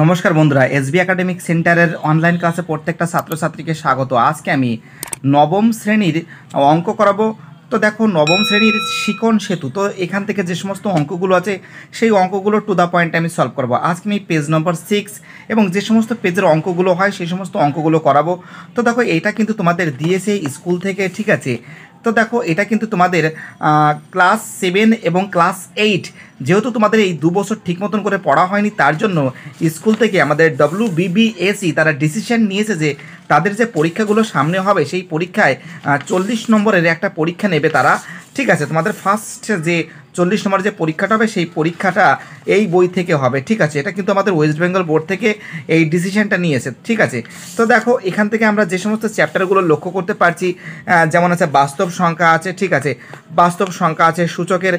নমস্কার বন্ধুরা SB academic সেন্টারের অনলাইন ক্লাসে প্রত্যেকটা ছাত্রছাত্রীকে স্বাগত আজকে আমি নবম শ্রেণীর অঙ্ক করাবো তো দেখো নবম শ্রেণীর শিকন সেতু তো এখান থেকে যে সমস্ত অঙ্কগুলো আছে সেই অঙ্কগুলো টু দ্য পয়েন্ট আমি সলভ করবো আজকে আমি পেজ নম্বর সিক্স এবং যে সমস্ত পেজের অঙ্কগুলো হয় সেই সমস্ত অঙ্কগুলো করাবো তো দেখো এইটা কিন্তু তোমাদের দিয়েছে স্কুল থেকে ঠিক আছে তো দেখো এটা কিন্তু তোমাদের ক্লাস সেভেন এবং ক্লাস এইট যেহেতু তোমাদের এই দু বছর ঠিক মতন করে পড়া হয়নি তার জন্য স্কুল থেকে আমাদের ডব্লিউ বিবিএসি e তারা ডিসিশন নিয়েছে যে তাদের যে পরীক্ষাগুলো সামনে হবে সেই পরীক্ষায় চল্লিশ নম্বরের একটা পরীক্ষা নেবে তারা ঠিক আছে তোমাদের ফার্স্ট যে চল্লিশ নম্বর যে পরীক্ষাটা হবে সেই পরীক্ষাটা এই বই থেকে হবে ঠিক আছে এটা কিন্তু আমাদের ওয়েস্ট বেঙ্গল বোর্ড থেকে এই ডিসিশনটা নিয়েছে ঠিক আছে তো দেখো এখান থেকে আমরা যে সমস্ত চ্যাপ্টারগুলো লক্ষ্য করতে পারছি যেমন আছে বাস্তব সংখ্যা আছে ঠিক আছে বাস্তব সংখ্যা আছে সূচকের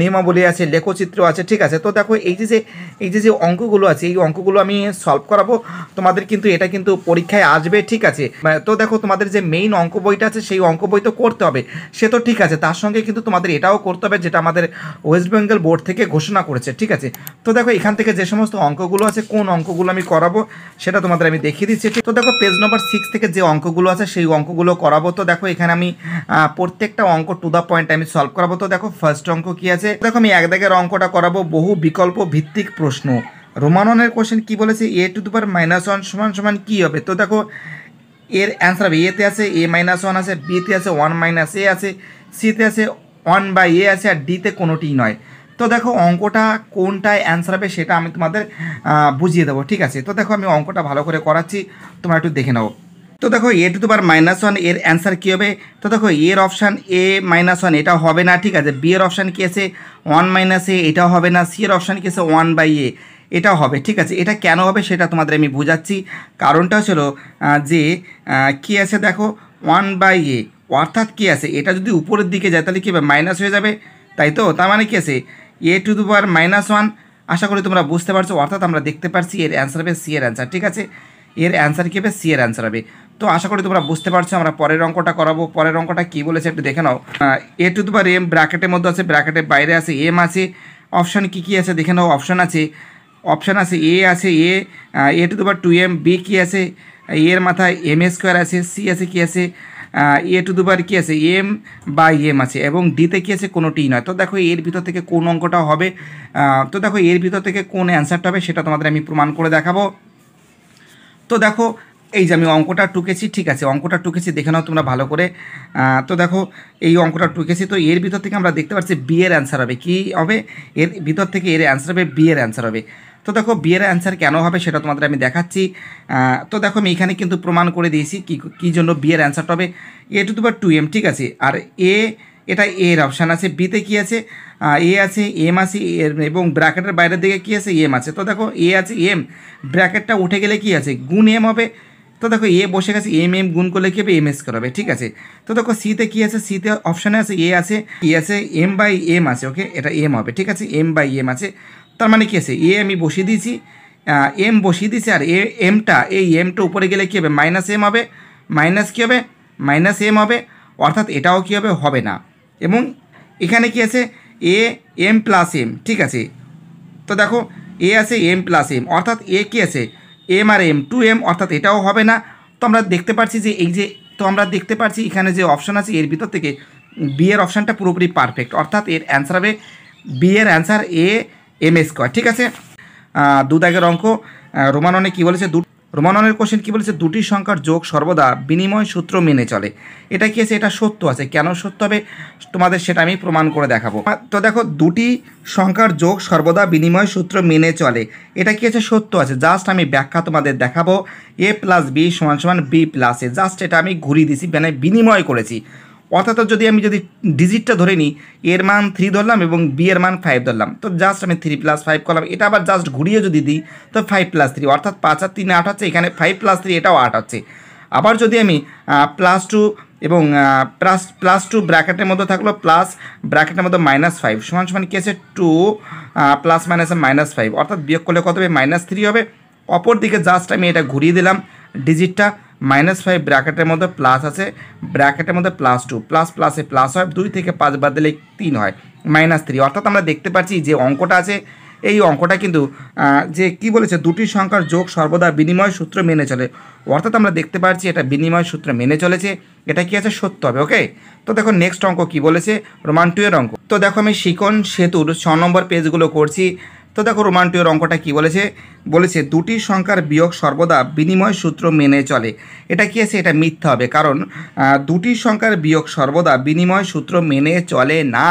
নিয়মাবলী আছে লেখচিত্র আছে ঠিক আছে তো দেখো এই যে যে এই যে যে অঙ্কগুলো আছে এই অঙ্কগুলো আমি সলভ করাবো তোমাদের কিন্তু এটা কিন্তু পরীক্ষায় আসবে ঠিক আছে মানে, তো দেখো তোমাদের যে মেইন অঙ্ক বইটা আছে সেই অঙ্ক বই তো করতে হবে সে তো ঠিক আছে তার সঙ্গে কিন্তু তোমাদের এটাও করতে হবে যেটা আমাদের ওয়েস্ট বেঙ্গল বোর্ড থেকে ঘোষণা করেছে ঠিক আছে তো দেখো এখান থেকে যে সমস্ত অঙ্কগুলো আছে কোন অঙ্কগুলো আমি করাবো সেটা তোমাদের আমি দেখিয়ে দিচ্ছি তো দেখো পেজ নম্বর সিক্স থেকে যে অঙ্কগুলো আছে সেই অঙ্কগুলো করাবো তো দেখো এখানে আমি প্রত্যেকটা অঙ্ক টু দ্য পয়েন্ট আমি সলভ করাবো তো দেখো ফার্স্ট অঙ্ক কি আছে দেখো আমি এক দাগের অঙ্কটা করাবো বহু বিকল্প ভিত্তিক প্রশ্ন রোমাননের কোশ্চেন কী বলেছে এ টু দুবার মাইনাস ওয়ান সমান সমান কী হবে তো দেখো এর অ্যান্সার হবে এতে আছে এ মাইনাস ওয়ান আছে বিতে আছে ওয়ান মাইনাস এ আছে সিতে আছে ওয়ান বাই এ আছে আর ডিতে কোনোটিই নয় তো দেখো অঙ্কটা কোনটায় অ্যান্সার হবে সেটা আমি তোমাদের বুঝিয়ে দেবো ঠিক আছে তো দেখো আমি অঙ্কটা ভালো করে করাচ্ছি তোমরা একটু দেখে নাও তো দেখো এ টু তোমার মাইনাস ওয়ান এর অ্যান্সার কী হবে তো দেখো এর অপশান এ মাইনাস ওয়ান এটা হবে না ঠিক আছে বি এর অপশান কী আছে ওয়ান মাইনাস এ এটাও হবে না সি এর অপশান কী আছে ওয়ান বাই এ এটাও হবে ঠিক আছে এটা কেন হবে সেটা তোমাদের আমি বোঝাচ্ছি কারণটা ছিল যে কী আছে দেখো ওয়ান বাই এ অর্থাৎ কী আছে এটা যদি উপরের দিকে যায় তাহলে কী হবে মাইনাস হয়ে যাবে তাই তো তার মানে কী আছে এ টু দু পাওয়ার মাইনাস ওয়ান আশা করি তোমরা বুঝতে পারছো অর্থাৎ আমরা দেখতে পারছি এর অ্যান্সার হবে সি এর অ্যান্সার ঠিক আছে এর অ্যান্সার কী হবে সি এর অ্যান্সার হবে তো আশা করি তোমরা বুঝতে পারছো আমরা পরের অঙ্কটা করাবো পরের অঙ্কটা কী বলেছে একটু দেখে নাও এ টু দু পাওয়ার এম ব্র্যাকেটের মধ্যে আছে ব্র্যাকেটের বাইরে আছে এম আছে অপশান কী কী আছে দেখে নাও অপশান আছে অপশান আছে এ আছে এ এ টু দু পাওয়ার টু এম বি কী আছে এর মাথায় এম এ স্কোয়ার আছে সি আছে কী আছে এ টু দুবার কী আছে এম বা এম আছে এবং ডিতে কী আছে কোনো টি নয় তো দেখো এর ভিতর থেকে কোন অঙ্কটা হবে তো দেখো এর ভিতর থেকে কোন অ্যান্সারটা হবে সেটা তোমাদের আমি প্রমাণ করে দেখাবো তো দেখো এই যে আমি অঙ্কটা টুকেছি ঠিক আছে অঙ্কটা টুকেছি দেখে নাও তোমরা ভালো করে তো দেখো এই অঙ্কটা টুকেছি তো এর ভিতর থেকে আমরা দেখতে পাচ্ছি বিয়ের এর অ্যান্সার হবে কি হবে এর ভিতর থেকে এর অ্যান্সার হবে বিয়ের এর অ্যান্সার হবে তো দেখো বিয়ের অ্যান্সার কেন হবে সেটা তোমাদের আমি দেখাচ্ছি তো দেখো আমি এখানে কিন্তু প্রমাণ করে দিয়েছি কী কী জন্য বিয়ের অ্যান্সারটা হবে এ টু দুবার টু এম ঠিক আছে আর এ এটা এর অপশান আছে বিতে কি আছে এ আছে এম আছে এবং ব্র্যাকেটের বাইরের দিকে কি আছে এম আছে তো দেখো এ আছে এম ব্র্যাকেটটা উঠে গেলে কি আছে গুণ এম হবে তো দেখো এ বসে গেছে এম এম গুণ করলে কি হবে এম এস করাবে ঠিক আছে তো দেখো সিতে কি আছে সিতে অপশানে আছে এ আছে কি আছে এম বাই এম আছে ওকে এটা এম হবে ঠিক আছে এম বাই এম আছে তার মানে কী আছে এ আমি e বসিয়ে দিয়েছি এম বসিয়ে দিয়েছি আর এ এমটা এই এমটা উপরে গেলে কী হবে মাইনাস এম হবে মাইনাস কী হবে মাইনাস এম হবে অর্থাৎ এটাও কী হবে হবে না এবং এখানে কি আছে এ এম প্লাস এম ঠিক আছে তো দেখো এ আছে এম প্লাস এম অর্থাৎ এ কী আছে এম আর এম টু এম অর্থাৎ এটাও হবে না তো আমরা দেখতে পাচ্ছি যে এই যে তো আমরা দেখতে পাচ্ছি এখানে যে অপশান আছে এর ভিতর থেকে বিয়ের অপশানটা পুরোপুরি পারফেক্ট অর্থাৎ এর অ্যান্সার হবে বি এর অ্যান্সার এ এম স্কোয়ার ঠিক আছে দু দাগের অঙ্ক রোমাননে কি বলেছে দু রোমাননের কোশ্চেন কি বলেছে দুটি সংখ্যার যোগ সর্বদা বিনিময় সূত্র মেনে চলে এটা কি আছে এটা সত্য আছে কেন সত্য হবে তোমাদের সেটা আমি প্রমাণ করে দেখাবো তো দেখো দুটি সংখ্যার যোগ সর্বদা বিনিময় সূত্র মেনে চলে এটা কি আছে সত্য আছে জাস্ট আমি ব্যাখ্যা তোমাদের দেখাবো এ প্লাস বি সমান সমান বি প্লাস এ জাস্ট এটা আমি ঘুরিয়ে দিছি মানে বিনিময় করেছি অর্থাৎ যদি আমি যদি ডিজিটটা ধরে নিই এর মান থ্রি ধরলাম এবং বি এর মান ফাইভ ধরলাম তো জাস্ট আমি থ্রি প্লাস ফাইভ করলাম এটা আবার জাস্ট ঘুরিয়ে যদি দিই তো ফাইভ প্লাস থ্রি অর্থাৎ পাঁচ আর তিন আট হচ্ছে এখানে ফাইভ প্লাস থ্রি এটাও আট হচ্ছে আবার যদি আমি প্লাস টু এবং প্লাস প্লাস টু ব্র্যাকেটের মধ্যে থাকলো প্লাস ব্র্যাকেটের মধ্যে মাইনাস ফাইভ সমান সমান কী আছে two plus minus minus five অর্থাৎ বিয়োগ করলে কত হবে মাইনাস থ্রি হবে অপর দিকে জাস্ট আমি এটা ঘুরিয়ে দিলাম ডিজিটটা মাইনাস ফাইভ ব্র্যাকেটের মধ্যে প্লাস আছে ব্র্যাকেটের মধ্যে প্লাস টু প্লাস প্লাসে প্লাস হয় দুই থেকে পাঁচ বাদ দিলে তিন হয় মাইনাস থ্রি অর্থাৎ আমরা দেখতে পাচ্ছি যে অঙ্কটা আছে এই অঙ্কটা কিন্তু যে কি বলেছে দুটি সংখ্যার যোগ সর্বদা বিনিময় সূত্র মেনে চলে অর্থাৎ আমরা দেখতে পাচ্ছি এটা বিনিময় সূত্র মেনে চলেছে এটা কি আছে সত্য হবে ওকে তো দেখো নেক্সট অঙ্ক কি বলেছে রোমান টু এর অঙ্ক তো দেখো আমি শিকন সেতুর ছ নম্বর পেজগুলো করছি তো দেখো রোমান্টীয় অঙ্কটা কি বলেছে বলেছে দুটি সংখ্যার বিয়োগ সর্বদা বিনিময় সূত্র মেনে চলে এটা কি আছে এটা মিথ্যা হবে কারণ দুটি সংখ্যার বিয়োগ সর্বদা বিনিময় সূত্র মেনে চলে না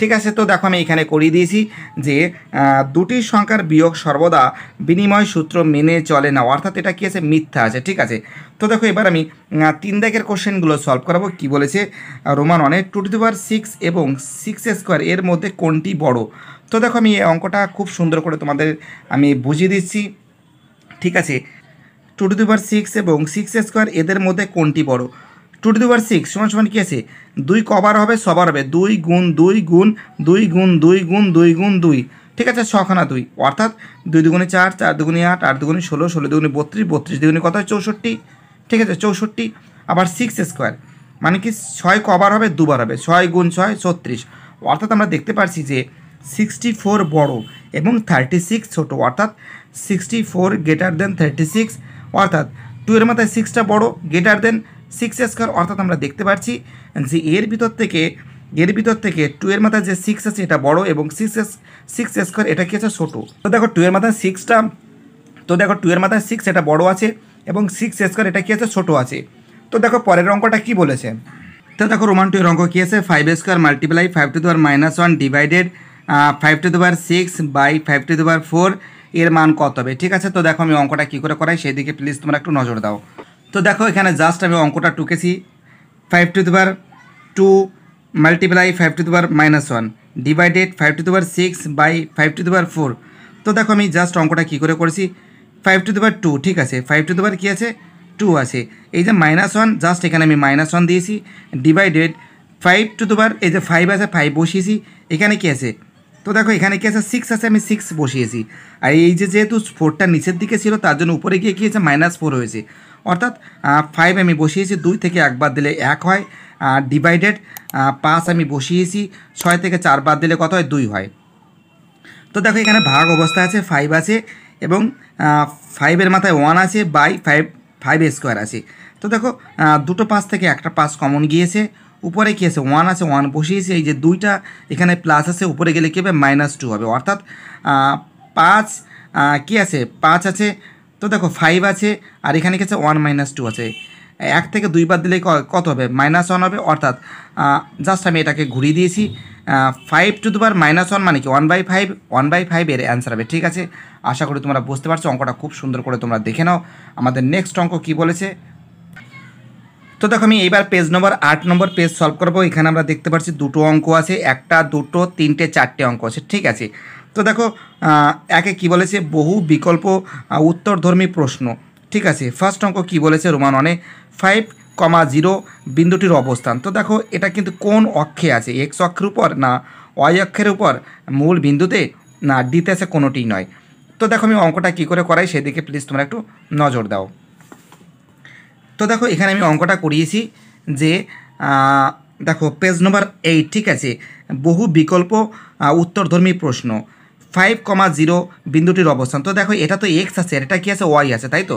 ঠিক আছে তো দেখো আমি এখানে করিয়ে দিয়েছি যে দুটি সংখ্যার বিয়োগ সর্বদা বিনিময় সূত্র মেনে চলে না অর্থাৎ এটা কি আছে মিথ্যা আছে ঠিক আছে তো দেখো এবার আমি তিন দাগের কোশ্চেনগুলো সলভ করাবো কি বলেছে রোমান অনেক টু টু দি সিক্স এবং সিক্স স্কোয়ার এর মধ্যে কোনটি বড় তো দেখো আমি এই অঙ্কটা খুব সুন্দর করে তোমাদের আমি বুঝিয়ে দিচ্ছি ঠিক আছে টু টু দি সিক্স এবং সিক্স স্কোয়ার এদের মধ্যে কোনটি বড় টু টু দিবার সিক্স সমান সমান কী আছে দুই কবার হবে সবার হবে দুই গুণ দুই গুণ দুই গুণ দুই গুণ দুই গুণ দুই ঠিক আছে ছখানা দুই অর্থাৎ দুই দুগুণে চার চার দুগুণে আট আট দুগুণে ষোলো ষোলো দুগুণে বত্রিশ বত্রিশ দুগুণে কত হয় চৌষট্টি ঠিক আছে চৌষট্টি আবার সিক্স স্কোয়ার মানে কি ছয় কবার হবে দুবার হবে ছয় গুণ ছয় ছত্রিশ অর্থাৎ আমরা দেখতে পারছি যে সিক্সটি ফোর বড়ো এবং থার্টি সিক্স ছোটো অর্থাৎ sixty four greater than thirty six অর্থাৎ টু এর মাথায় সিক্সটা বড়ো গ্রেটার দেন সিক্স স্কোয়ার অর্থাৎ আমরা দেখতে পাচ্ছি যে এর ভিতর থেকে এর ভিতর থেকে টু এর মাথায় যে সিক্স আছে এটা বড় এবং সিক্স সিক্স স্কোয়ার এটা কি আছে ছোটো তো দেখো টু এর মাথায় সিক্সটা তো দেখো টু এর মাথায় সিক্স এটা বড় আছে এবং সিক্স স্কোয়ার এটা কি আছে ছোটো আছে তো দেখো পরের অঙ্কটা কি বলেছে তো দেখো রোমান টু এর অঙ্ক কী আছে five square multiply five to দেওয়ার minus one divided five to দুবার সিক্স বাই ফাইভ টু দুবার ফোর এর মান কত হবে ঠিক আছে তো দেখো আমি অঙ্কটা কী করে করাই সেই দিকে প্লিজ তোমরা একটু নজর দাও তো দেখো এখানে জাস্ট আমি অঙ্কটা টুকেছি five to the two multiply five to the minus one divided five to the power six by five to the power four তো দেখো আমি জাস্ট অঙ্কটা কী করে করেছি five to the power two ঠিক আছে ফাইভ টু দি পাওয়ার কী আছে টু আছে এই যে মাইনাস ওয়ান জাস্ট এখানে আমি মাইনাস ওয়ান দিয়েছি divided five to the power এই যে ফাইভ আছে ফাইভ বসিয়েছি এখানে কী আছে তো দেখো এখানে কী আছে সিক্স আছে আমি সিক্স বসিয়েছি আর এই যে যেহেতু ফোরটা নিচের দিকে ছিল তার জন্য উপরে গিয়ে কী আছে মাইনাস ফোর হয়েছে অর্থাৎ ফাইভ আমি বসিয়েছি দুই থেকে একবার দিলে এক হয় ডিভাইডেড পাঁচ আমি বসিয়েছি ছয় থেকে চারবার দিলে কত হয় দুই হয় তো দেখো এখানে ভাগ অবস্থা আছে ফাইভ আছে এবং ফাইভের মাথায় ওয়ান আছে বাই ফাইভ ফাইভ স্কোয়ার আছে তো দেখো দুটো পাঁচ থেকে একটা পাঁচ কমন গিয়েছে উপরে কী আছে ওয়ান আছে ওয়ান বসিয়েছে এই যে দুইটা এখানে প্লাস আছে উপরে গেলে কী হবে মাইনাস টু হবে অর্থাৎ পাঁচ কী আছে পাঁচ আছে তো দেখো ফাইভ আছে আর এখানে কি ওয়ান মাইনাস টু আছে এক থেকে দুইবার দিলে কত হবে মাইনাস ওয়ান হবে অর্থাৎ জাস্ট আমি এটাকে ঘুরিয়ে দিয়েছি ফাইভ টু দুবার মাইনাস ওয়ান মানে কি one by five one by five এর অ্যান্সার হবে ঠিক আছে আশা করি তোমরা বুঝতে পারছো অঙ্কটা খুব সুন্দর করে তোমরা দেখে নাও আমাদের নেক্সট অঙ্ক কি বলেছে তো দেখো আমি এইবার পেজ নম্বর আট নম্বর পেজ সলভ করবো এখানে আমরা দেখতে পাচ্ছি দুটো অঙ্ক আছে একটা দুটো তিনটে চারটে অঙ্ক আছে ঠিক আছে তো দেখো একে কি বলেছে বহু বিকল্প উত্তরধর্মী প্রশ্ন ঠিক আছে ফার্স্ট অঙ্ক কি বলেছে রোমান অনে ফাইভ কমা জিরো বিন্দুটির অবস্থান তো দেখো এটা কিন্তু কোন অক্ষে আছে এক্স অক্ষের উপর না ওয়াই অক্ষের উপর মূল বিন্দুতে না ডিতে আছে কোনোটি নয় তো দেখো আমি অঙ্কটা কি করে করাই সেদিকে প্লিজ তোমরা একটু নজর দাও তো দেখো এখানে আমি অঙ্কটা করিয়েছি যে দেখো পেজ নম্বর এইট ঠিক আছে বহু বিকল্প উত্তরধর্মী প্রশ্ন ফাইভ কমা জিরো বিন্দুটির অবস্থান তো দেখো এটা তো এক্স আছে এটা কি আছে ওয়াই আছে তাই তো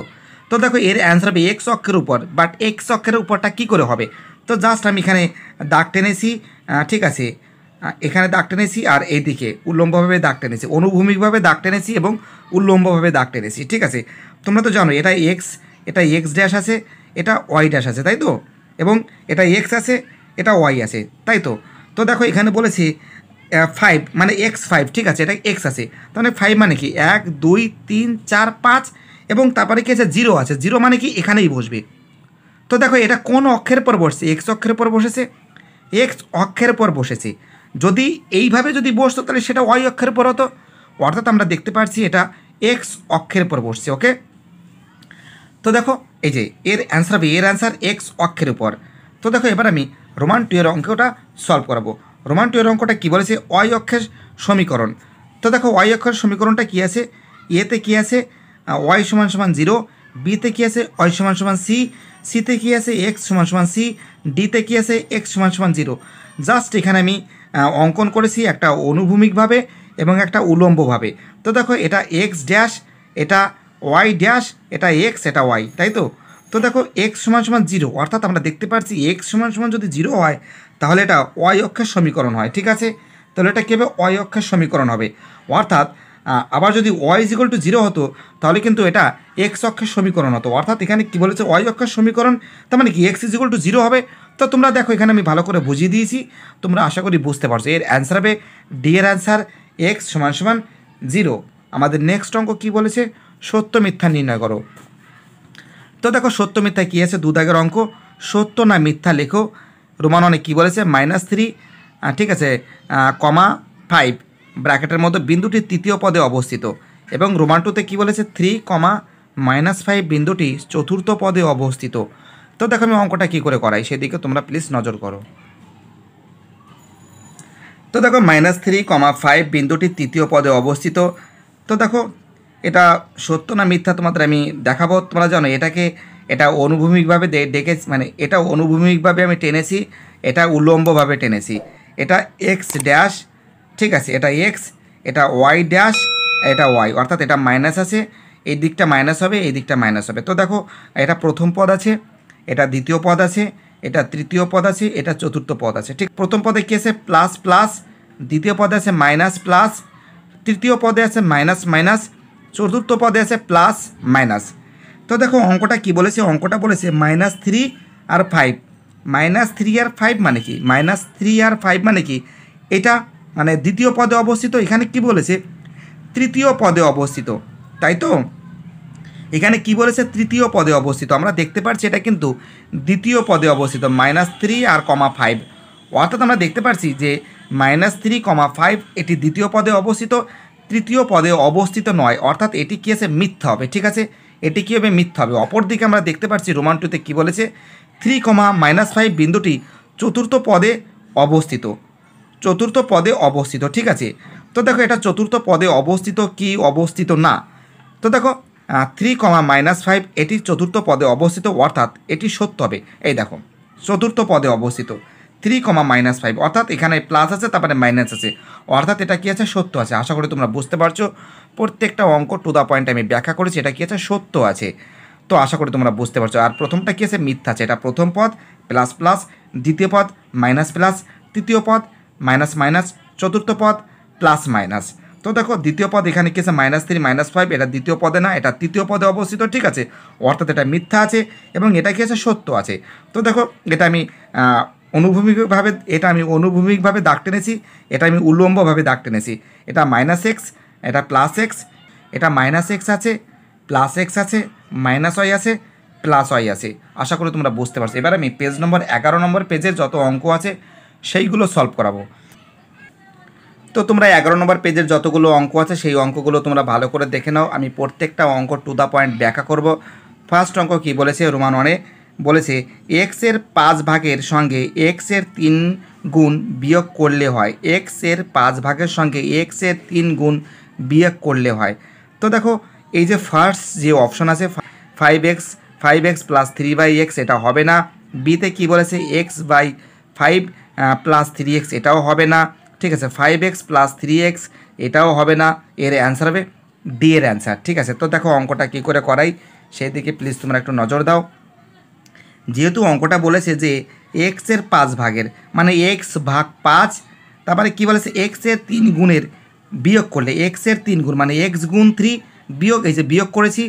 তো দেখো এর অ্যান্সার হবে এক্স অক্ষের উপর বাট এক্স অক্ষের উপরটা কি করে হবে তো জাস্ট আমি এখানে দাগ টেনেছি ঠিক আছে এখানে দাগ টেনেছি আর এইদিকে উল্লম্বভাবে দাগ টেনেছি অনুভূমিকভাবে দাগ টেনেছি এবং উল্লম্বভাবে দাগ টেনেছি ঠিক আছে তোমরা তো জানো এটা এক্স এটা এক্স ড্যাশ আছে এটা ওয়াই ড্যাশ আছে তাই তো এবং এটা এক্স আছে এটা ওয়াই আছে তাই তো তো দেখো এখানে বলেছি ফাইভ মানে এক্স ফাইভ ঠিক আছে এটা এক্স আছে তাহলে মানে ফাইভ মানে কি এক দুই তিন চার পাঁচ এবং তারপরে কি আছে জিরো আছে জিরো মানে কি এখানেই বসবে তো দেখো এটা কোন অক্ষের পর বসছে এক্স অক্ষের পর বসেছে এক্স অক্ষের পর বসেছে যদি এইভাবে যদি বসতো তাহলে সেটা ওয়াই অক্ষের পর হতো অর্থাৎ আমরা দেখতে পাচ্ছি এটা এক্স অক্ষের পর বসছে ওকে তো দেখো এই যে এর অ্যান্সার হবে এর অ্যান্সার এক্স অক্ষের উপর তো দেখো এবার আমি রোমান টু এর অঙ্কটা সলভ করাবো রোমান্টীয় অঙ্কটা কী বলেছে ওয়াই অক্ষের সমীকরণ তো দেখো ওয়াই অক্ষের সমীকরণটা কী আছে এতে কী আছে ওয়াই সমান সমান জিরো বিতে কী আছে ওয়াই সমান সমান সি সিতে কী আছে এক্স সমান সমান সি ডিতে কী আছে এক্স সমান সমান জিরো জাস্ট এখানে আমি অঙ্কন করেছি একটা অনুভূমিকভাবে এবং একটা উলম্বভাবে তো দেখো এটা এক্স ড্যাশ এটা ওয়াই ড্যাশ এটা এক্স এটা ওয়াই তাই তো তো দেখো এক্স সমান সমান জিরো অর্থাৎ আমরা দেখতে পাচ্ছি এক্স সমান সমান যদি জিরো হয় তাহলে এটা ওয়াই অক্ষের সমীকরণ হয় ঠিক আছে তাহলে এটা কেবে ওয়াই অক্ষের সমীকরণ হবে অর্থাৎ আবার যদি ওয়াই ইজিকল টু জিরো হতো তাহলে কিন্তু এটা এক্স অক্ষের সমীকরণ হতো অর্থাৎ এখানে কি বলেছে ওয়াই অক্ষের সমীকরণ তার মানে কি এক্স ইজিকল টু জিরো হবে তো তোমরা দেখো এখানে আমি ভালো করে বুঝিয়ে দিয়েছি তোমরা আশা করি বুঝতে পারছো এর অ্যান্সার হবে ডি এর অ্যান্সার এক্স সমান সমান জিরো আমাদের নেক্সট অঙ্ক কি বলেছে সত্য মিথ্যা নির্ণয় করো তো দেখো সত্য মিথ্যা কী আছে দুদাগের অঙ্ক সত্য না মিথ্যা লেখো রোমান অনেক কী বলেছে মাইনাস থ্রি ঠিক আছে কমা ফাইভ ব্র্যাকেটের মধ্যে বিন্দুটি তৃতীয় পদে অবস্থিত এবং রোমান টুতে কী বলেছে থ্রি কমা মাইনাস ফাইভ বিন্দুটি চতুর্থ পদে অবস্থিত তো দেখো আমি অঙ্কটা কী করে করাই সেদিকে তোমরা প্লিজ নজর করো তো দেখো মাইনাস থ্রি কমা ফাইভ বিন্দুটি তৃতীয় পদে অবস্থিত তো দেখো এটা সত্য না মিথ্যা তোমাদের আমি দেখাবো তোমরা জানো এটাকে এটা অনুভূমিকভাবে ডেকে মানে এটা অনুভূমিকভাবে আমি টেনেছি এটা উল্লম্বভাবে টেনেছি এটা এক্স ড্যাশ ঠিক আছে এটা এক্স এটা ওয়াই ড্যাশ এটা ওয়াই অর্থাৎ এটা মাইনাস আছে এই দিকটা মাইনাস হবে এই দিকটা মাইনাস হবে তো দেখো এটা প্রথম পদ আছে এটা দ্বিতীয় পদ আছে এটা তৃতীয় পদ আছে এটা চতুর্থ পদ আছে ঠিক প্রথম পদে কী আছে প্লাস প্লাস দ্বিতীয় পদে আছে মাইনাস প্লাস তৃতীয় পদে আছে মাইনাস মাইনাস চতুর্থ পদে আছে প্লাস মাইনাস তো দেখো অঙ্কটা কি বলেছে অঙ্কটা বলেছে মাইনাস থ্রি আর ফাইভ মাইনাস থ্রি আর ফাইভ মানে কি মাইনাস থ্রি আর ফাইভ মানে কি এটা মানে দ্বিতীয় পদে অবস্থিত এখানে কি বলেছে তৃতীয় পদে অবস্থিত তাই তো এখানে কি বলেছে তৃতীয় পদে অবস্থিত আমরা দেখতে পাচ্ছি এটা কিন্তু দ্বিতীয় পদে অবস্থিত মাইনাস থ্রি আর কমা ফাইভ অর্থাৎ আমরা দেখতে পাচ্ছি যে মাইনাস থ্রি কমা ফাইভ এটি দ্বিতীয় পদে অবস্থিত তৃতীয় পদে অবস্থিত নয় অর্থাৎ এটি কী আছে মিথ্যা হবে ঠিক আছে এটি কী হবে মিথ্যা হবে অপরদিকে আমরা দেখতে পাচ্ছি রোমান টুতে কী বলেছে থ্রি কমা মাইনাস ফাইভ বিন্দুটি চতুর্থ পদে অবস্থিত চতুর্থ পদে অবস্থিত ঠিক আছে তো দেখো এটা চতুর্থ পদে অবস্থিত কি অবস্থিত না তো দেখো থ্রি কমা মাইনাস ফাইভ এটি চতুর্থ পদে অবস্থিত অর্থাৎ এটি সত্য হবে এই দেখো চতুর্থ পদে অবস্থিত থ্রি কমা মাইনাস ফাইভ অর্থাৎ এখানে প্লাস আছে তারপরে মাইনাস আছে অর্থাৎ এটা কী আছে সত্য আছে আশা করি তোমরা বুঝতে পারছো প্রত্যেকটা অঙ্ক টু দ্য পয়েন্ট আমি ব্যাখ্যা করেছি এটা কী আছে সত্য আছে তো আশা করি তোমরা বুঝতে পারছো আর প্রথমটা কী আছে মিথ্যা আছে এটা প্রথম পদ প্লাস প্লাস দ্বিতীয় পদ মাইনাস প্লাস তৃতীয় পদ মাইনাস মাইনাস চতুর্থ পদ প্লাস মাইনাস তো দেখো দ্বিতীয় পদ এখানে কী আছে মাইনাস থ্রি মাইনাস ফাইভ এটা দ্বিতীয় পদে না এটা তৃতীয় পদে অবস্থিত ঠিক আছে অর্থাৎ এটা মিথ্যা আছে এবং এটা কি আছে সত্য আছে তো দেখো এটা আমি অনুভূমিকভাবে এটা আমি অনুভূমিকভাবে দাগ টেনেছি এটা আমি উল্লম্বভাবে দাগ টেনেছি এটা মাইনাস এক্স এটা প্লাস এক্স এটা মাইনাস এক্স আছে প্লাস এক্স আছে মাইনাস ওয়াই আছে প্লাস ওয়াই আছে আশা করি তোমরা বুঝতে পারছো এবার আমি পেজ নম্বর এগারো নম্বর পেজের যত অঙ্ক আছে সেইগুলো সলভ করাবো তো তোমরা এগারো নম্বর পেজের যতগুলো অঙ্ক আছে সেই অঙ্কগুলো তোমরা ভালো করে দেখে নাও আমি প্রত্যেকটা অঙ্ক টু দ্য পয়েন্ট ব্যাখ্যা করব ফার্স্ট অঙ্ক কি বলেছে রোমান ওয়ানে বলেছে এক্সের পাঁচ ভাগের সঙ্গে এক্সের তিন গুণ বিয়োগ করলে হয় এক্সের পাঁচ ভাগের সঙ্গে এক্সের তিন গুণ বিয়োগ করলে হয় তো দেখো এই যে ফার্স্ট যে অপশন আছে five x five x plus three by x এটা হবে না বিতে কি বলেছে x by five plus three x এটাও হবে না ঠিক আছে five x plus three x এটাও হবে না এর অ্যান্সার হবে ডি এর অ্যান্সার ঠিক আছে তো দেখো অঙ্কটা কী করে করাই সেই দিকে প্লিজ তোমরা একটু নজর দাও যেহেতু অঙ্কটা বলেছে যে এক্সের পাঁচ ভাগের মানে এক্স ভাগ পাঁচ তারপরে কী বলেছে এক্সের তিন গুণের বিয়োগ করলে এক্সের তিন গুণ মানে এক্স গুণ থ্রি বিয়োগ এই যে বিয়োগ করেছি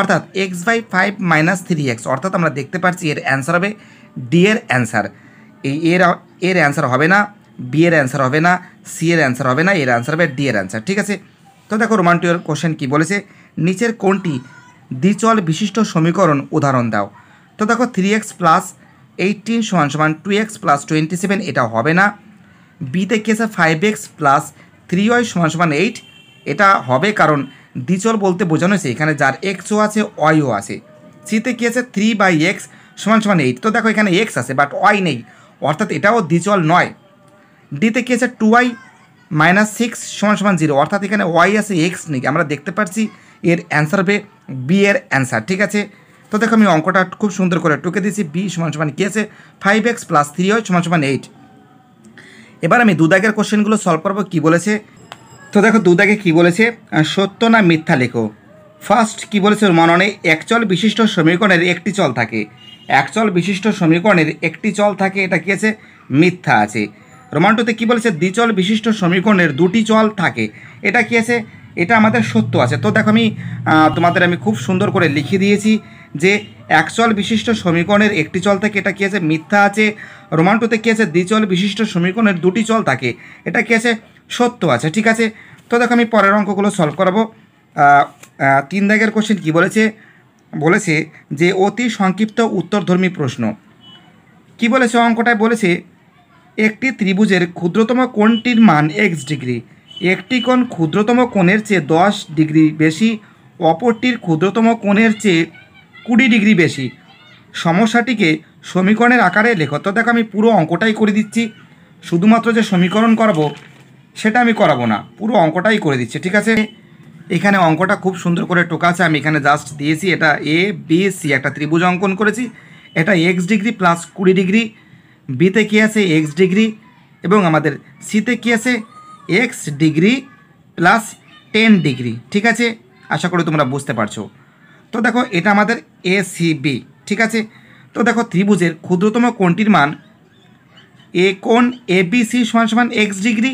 অর্থাৎ x by five minus three x অর্থাৎ আমরা দেখতে পাচ্ছি এর অ্যান্সার হবে ডি এর অ্যান্সার এই এর এর অ্যান্সার হবে না বি এর অ্যান্সার হবে না সি এর অ্যান্সার হবে না এর অ্যান্সার হবে ডি এর অ্যান্সার ঠিক আছে তো দেখো রোমান কোশ্চেন কী বলেছে নিচের কোনটি দ্বিচল বিশিষ্ট সমীকরণ উদাহরণ দাও তো দেখো থ্রি এক্স প্লাস এইটিন সমান সমান two x plus twenty seven এটা হবে না বিতে কি আছে five x plus three y সমান সমান এইট এটা হবে কারণ দ্বিচল বলতে বোঝানো হয়েছে এখানে যার এক্সও আছে ওয়াইও আছে সিতে কি আছে থ্রি বাই এক্স সমান সমান এইট তো দেখো এখানে এক্স আছে বাট ওয়াই নেই অর্থাৎ এটাও দ্বিচল নয় ডিতে কি আছে টু ওয়াই মাইনাস সিক্স সমান সমান জিরো অর্থাৎ এখানে ওয়াই আছে এক্স নেই আমরা দেখতে পাচ্ছি এর অ্যান্সার হবে বি এর অ্যান্সার ঠিক আছে তো দেখো আমি অঙ্কটা খুব সুন্দর করে টুকে দিয়েছি বি সমান সমান কী আছে ফাইভ এক্স প্লাস থ্রি হয় সমান সমান এইট এবার আমি দুদাগের কোশ্চেনগুলো সলভ করবো কী বলেছে তো দেখো দুদাগে কী বলেছে সত্য না মিথ্যা লেখো ফার্স্ট কী বলেছে মননে একচল বিশিষ্ট সমীকরণের একটি চল থাকে একচল বিশিষ্ট সমীকরণের একটি চল থাকে এটা কী আছে মিথ্যা আছে রোমান্টোতে কী বলেছে দ্বিচল বিশিষ্ট সমীকরণের দুটি চল থাকে এটা কী আছে এটা আমাদের সত্য আছে তো দেখো আমি তোমাদের আমি খুব সুন্দর করে লিখে দিয়েছি যে একচল বিশিষ্ট সমীকরণের একটি চল থাকে এটা কী আছে মিথ্যা আছে রোমান টুতে কী আছে দ্বিচল বিশিষ্ট সমীকরণের দুটি চল থাকে এটা কী আছে সত্য আছে ঠিক আছে তো দেখো আমি পরের অঙ্কগুলো সলভ করাবো তিন দাগের কোশ্চেন কী বলেছে বলেছে যে অতি সংক্ষিপ্ত উত্তরধর্মী প্রশ্ন কি বলেছে অঙ্কটায় বলেছে একটি ত্রিভুজের ক্ষুদ্রতম কোণটির মান এক্স ডিগ্রি একটি কোণ ক্ষুদ্রতম কোণের চেয়ে দশ ডিগ্রি বেশি অপরটির ক্ষুদ্রতম কোণের চেয়ে কুড়ি ডিগ্রি বেশি সমস্যাটিকে সমীকরণের আকারে লেখ তো দেখো আমি পুরো অঙ্কটাই করে দিচ্ছি শুধুমাত্র যে সমীকরণ করব সেটা আমি করাবো না পুরো অঙ্কটাই করে দিচ্ছি ঠিক আছে এখানে অঙ্কটা খুব সুন্দর করে টোকা আছে আমি এখানে জাস্ট দিয়েছি এটা এ বি সি একটা ত্রিভুজ অঙ্কন করেছি এটা এক্স ডিগ্রি প্লাস কুড়ি ডিগ্রি বিতে কী আছে এক্স ডিগ্রি এবং আমাদের সিতে কী আছে x degree plus ten degree ঠিক আছে আশা করি তোমরা বুঝতে পারছো তো দেখো এটা আমাদের এ ঠিক আছে তো দেখো ত্রিভুজের ক্ষুদ্রতম কোণটির মান এ কোণ এ বি সি সমান সমান এক্স ডিগ্রি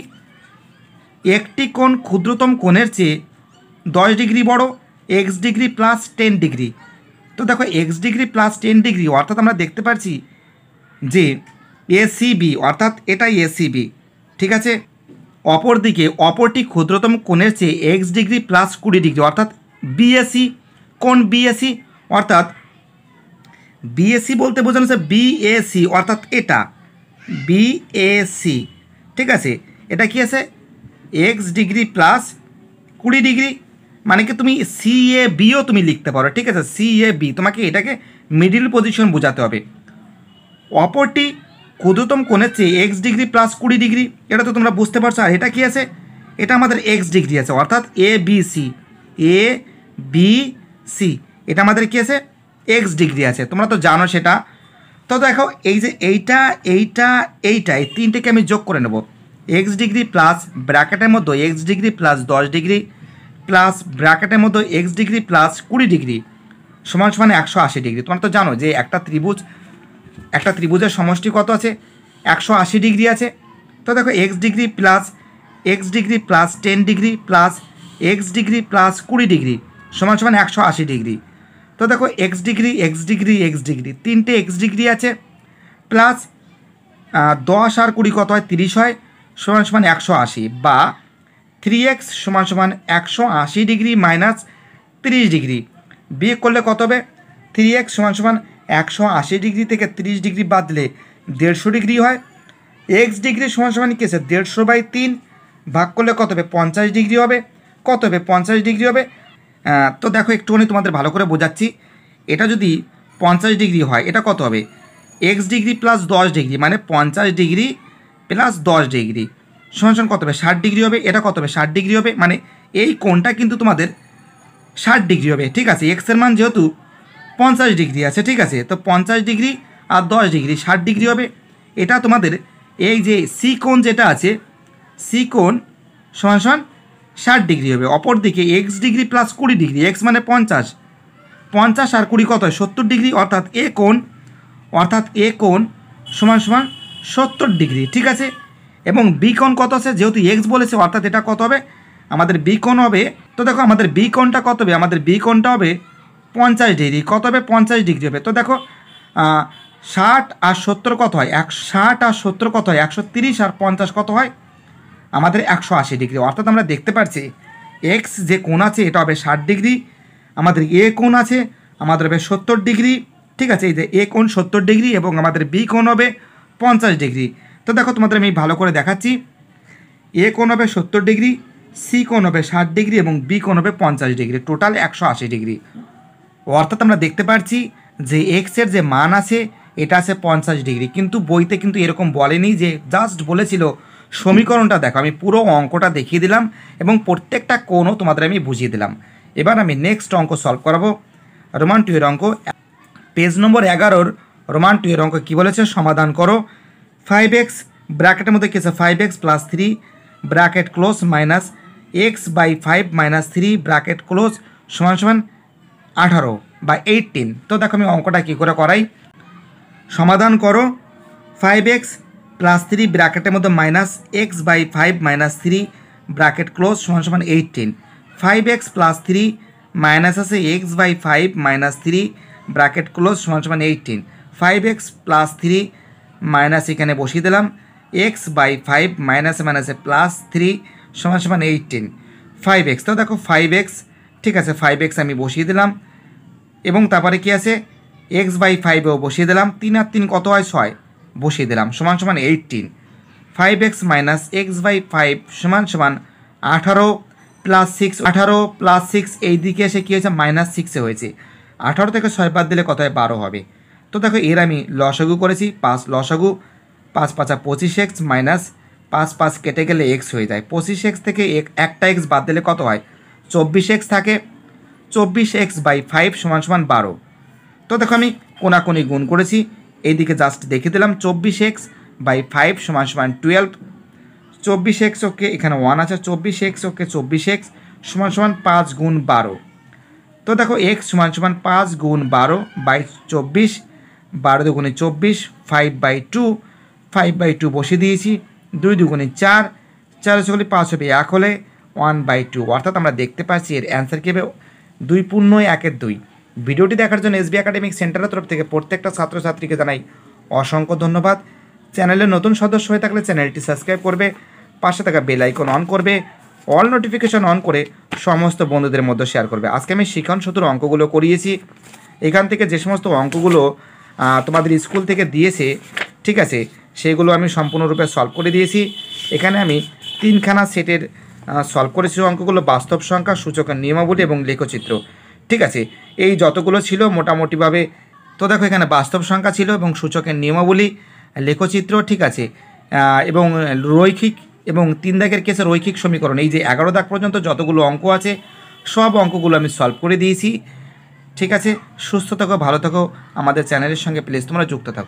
একটি কোণ ক্ষুদ্রতম কোণের চেয়ে দশ ডিগ্রি বড় x degree plus ten degree তো দেখো x degree plus ten degree অর্থাৎ আমরা দেখতে পাচ্ছি যে এসিবি অর্থাৎ এটা এসিবি ঠিক আছে অপরদিকে অপরটি ক্ষুদ্রতম কোণের চেয়ে এক্স ডিগ্রি প্লাস কুড়ি ডিগ্রি অর্থাৎ বিএসি কোন বিএসি অর্থাৎ বিএসি বলতে বোঝানো হচ্ছে বিএসি অর্থাৎ এটা বিএসি ঠিক আছে এটা কি আছে এক্স ডিগ্রি প্লাস কুড়ি ডিগ্রি মানে কি তুমি সিএ বিও তুমি লিখতে পারো ঠিক আছে সিএ বি তোমাকে এটাকে মিডিল পজিশন বোঝাতে হবে অপরটি ক্ষুদ্রতম কোণের চেয়ে এক্স ডিগ্রি প্লাস কুড়ি ডিগ্রি এটা তো তোমরা বুঝতে পারছো আর এটা কি আছে এটা আমাদের এক্স ডিগ্রি আছে অর্থাৎ A B C A B C এটা আমাদের কী আছে এক্স ডিগ্রি আছে তোমরা তো জানো সেটা তো দেখো এই যে এইটা এইটা এইটা এই তিনটেকে আমি যোগ করে নেব এক্স ডিগ্রি প্লাস ব্র্যাকেটের মধ্যে এক্স ডিগ্রি প্লাস দশ ডিগ্রি প্লাস ব্র্যাকেটের মধ্যে এক্স ডিগ্রি প্লাস কুড়ি ডিগ্রি সমান সমান একশো আশি ডিগ্রি তোমরা তো জানো যে একটা ত্রিভুজ একটা ত্রিভুজের সমষ্টি কত আছে একশো আশি ডিগ্রি আছে তো দেখো x degree plus x degree plus ten degree plus x degree plus কুড়ি ডিগ্রি সমান সমান একশো আশি ডিগ্রি তো দেখো x degree x degree x degree তিনটে এক্স ডিগ্রি আছে প্লাস দশ আর কুড়ি কত হয় তিরিশ হয় সমান সমান একশো আশি বা থ্রি এক্স সমান সমান একশো আশি ডিগ্রি মাইনাস তিরিশ ডিগ্রি বিয়োগ করলে কত হবে থ্রি এক্স সমান সমান একশো আশি ডিগ্রি থেকে তিরিশ ডিগ্রি বাদলে দেড়শো ডিগ্রি হয় এক্স ডিগ্রি সমান সমান কী আছে দেড়শো বাই তিন ভাগ করলে কত হবে পঞ্চাশ ডিগ্রি হবে কত হবে পঞ্চাশ ডিগ্রি হবে তো দেখো একটুখানি তোমাদের ভালো করে বোঝাচ্ছি এটা যদি পঞ্চাশ ডিগ্রি হয় এটা কত হবে এক্স ডিগ্রি প্লাস দশ ডিগ্রি মানে পঞ্চাশ ডিগ্রি প্লাস দশ ডিগ্রি সমান কত হবে ষাট ডিগ্রি হবে এটা কত হবে ষাট ডিগ্রি হবে মানে এই কোণটা কিন্তু তোমাদের ষাট ডিগ্রি হবে ঠিক আছে এক্সের মান যেহেতু পঞ্চাশ ডিগ্রি আছে ঠিক আছে তো পঞ্চাশ ডিগ্রি আর দশ ডিগ্রি ষাট ডিগ্রি হবে এটা তোমাদের এই যে সি কোণ যেটা আছে সি কোণ সমান ষাট ডিগ্রি হবে অপরদিকে এক্স ডিগ্রি প্লাস কুড়ি ডিগ্রি এক্স মানে পঞ্চাশ পঞ্চাশ আর কুড়ি কত হয় সত্তর ডিগ্রি অর্থাৎ এ কোণ অর্থাৎ এ কোণ সমান সমান সত্তর ডিগ্রি ঠিক আছে এবং বি কোণ কত আছে যেহেতু এক্স বলেছে অর্থাৎ এটা কত হবে আমাদের বি কোণ হবে তো দেখো আমাদের বি কোণটা কত হবে আমাদের বি কোণটা হবে পঞ্চাশ ডিগ্রি কত হবে পঞ্চাশ ডিগ্রি হবে তো দেখো ষাট আর সত্তর কত হয় এক ষাট আর সত্তর কত হয় একশো তিরিশ আর পঞ্চাশ কত হয় আমাদের একশো আশি ডিগ্রি অর্থাৎ আমরা দেখতে পাচ্ছি এক্স যে কোণ আছে এটা হবে ষাট ডিগ্রি আমাদের এ কোণ আছে আমাদের হবে সত্তর ডিগ্রি ঠিক আছে এই যে এ কোণ সত্তর ডিগ্রি এবং আমাদের বি কোণ হবে পঞ্চাশ ডিগ্রি তো দেখো তোমাদের আমি ভালো করে দেখাচ্ছি এ কোণ হবে সত্তর ডিগ্রি সি কোণ হবে ষাট ডিগ্রি এবং বি কোণ হবে পঞ্চাশ ডিগ্রি টোটাল একশো আশি ডিগ্রি অর্থাৎ আমরা দেখতে পাচ্ছি যে এক্সের যে মান আছে এটা আছে পঞ্চাশ ডিগ্রি কিন্তু বইতে কিন্তু এরকম বলেনি যে জাস্ট বলেছিল সমীকরণটা দেখো আমি পুরো অঙ্কটা দেখিয়ে দিলাম এবং প্রত্যেকটা কোণও তোমাদের আমি বুঝিয়ে দিলাম এবার আমি নেক্সট অঙ্ক সলভ করাবো রোমান টুয়ের অঙ্ক পেজ নম্বর এগারোর রোমান টুয়ের অঙ্ক কী বলেছে সমাধান করো ফাইভ এক্স ব্র্যাকেটের মধ্যে কী আছে five x plus three bracket close minus x by five minus three bracket close সমান সমান আঠারো বা এইটিন তো দেখো আমি অঙ্কটা কী করে করাই সমাধান করো ফাইভ এক্স প্লাস থ্রি ব্র্যাকেটের মধ্যে minus x by five minus three bracket close সমান সমান eighteen five x plus three minus আছে x by five minus three bracket close সমান সমান eighteen five x plus three minus এখানে বসিয়ে দিলাম এক্স বাই ফাইভ মাইনাসে মাইনাসে প্লাস থ্রি সমান সমান এইটিন ফাইভ এক্স তো দেখো ফাইভ এক্স ঠিক আছে ফাইভ এক্স আমি বসিয়ে দিলাম এবং তারপরে কি আছে এক্স বাই ফাইভেও বসিয়ে দিলাম তিন আর তিন কত হয় ছয় বসিয়ে দিলাম সমান সমান eighteen five x minus x by five সমান সমান আঠারো প্লাস সিক্স আঠারো প্লাস সিক্স এই দিকে এসে কী হয়েছে মাইনাস সিক্সে হয়েছে আঠারো থেকে ছয় বাদ দিলে কত হয় বারো হবে তো দেখো এর আমি লসাগু করেছি পাঁচ লসাগু পাঁচ পাঁচা পঁচিশ এক্স মাইনাস পাঁচ পাঁচ কেটে গেলে এক্স হয়ে যায় পঁচিশ এক্স থেকে এক একটা এক্স বাদ দিলে কত হয় চব্বিশ এক্স থাকে চব্বিশ এক্স বাই ফাইভ সমান সমান বারো তো দেখো আমি কোনাকুনি গুণ করেছি এইদিকে জাস্ট দেখে দিলাম চব্বিশ এক্স বাই ফাইভ সমান সমান টুয়েলভ চব্বিশ এক্স ওকে এখানে ওয়ান আছে চব্বিশ এক্স ওকে চব্বিশ এক্স সমান সমান পাঁচ গুণ বারো তো দেখো এক্স সমান সমান পাঁচ গুণ বারো বাই চব্বিশ বারো দুগুণে চব্বিশ five by two five by two বসে দিয়েছি দুই দুগুণে চার চার সকলে পাঁচ হবে এক হলে ওয়ান বাই টু অর্থাৎ আমরা দেখতে পাচ্ছি এর অ্যান্সার কী হবে দুই পূর্ণ একের দুই ভিডিওটি দেখার জন্য এসবি একাডেমিক সেন্টারের তরফ থেকে প্রত্যেকটা ছাত্রছাত্রীকে জানাই অসংখ্য ধন্যবাদ চ্যানেলের নতুন সদস্য হয়ে থাকলে চ্যানেলটি সাবস্ক্রাইব করবে পাশে থাকা বেল আইকন অন করবে অল নোটিফিকেশন অন করে সমস্ত বন্ধুদের মধ্যে শেয়ার করবে আজকে আমি শিখন সতুর অঙ্কগুলো করিয়েছি এখান থেকে যে সমস্ত অঙ্কগুলো তোমাদের স্কুল থেকে দিয়েছে ঠিক আছে সেইগুলো আমি সম্পূর্ণরূপে সলভ করে দিয়েছি এখানে আমি তিনখানা সেটের সলভ করেছি অঙ্কগুলো বাস্তব সংখ্যা সূচকের নিয়মাবলী এবং লেখচিত্র ঠিক আছে এই যতগুলো ছিল মোটামুটিভাবে তো দেখো এখানে বাস্তব সংখ্যা ছিল এবং সূচকের নিয়মাবলী লেখচিত্র ঠিক আছে এবং রৈখিক এবং তিন দাগের কেসে রৈখিক সমীকরণ এই যে এগারো দাগ পর্যন্ত যতগুলো অঙ্ক আছে সব অঙ্কগুলো আমি সলভ করে দিয়েছি ঠিক আছে সুস্থ থাকো ভালো থাকো আমাদের চ্যানেলের সঙ্গে প্লিজ তোমরা যুক্ত থাকো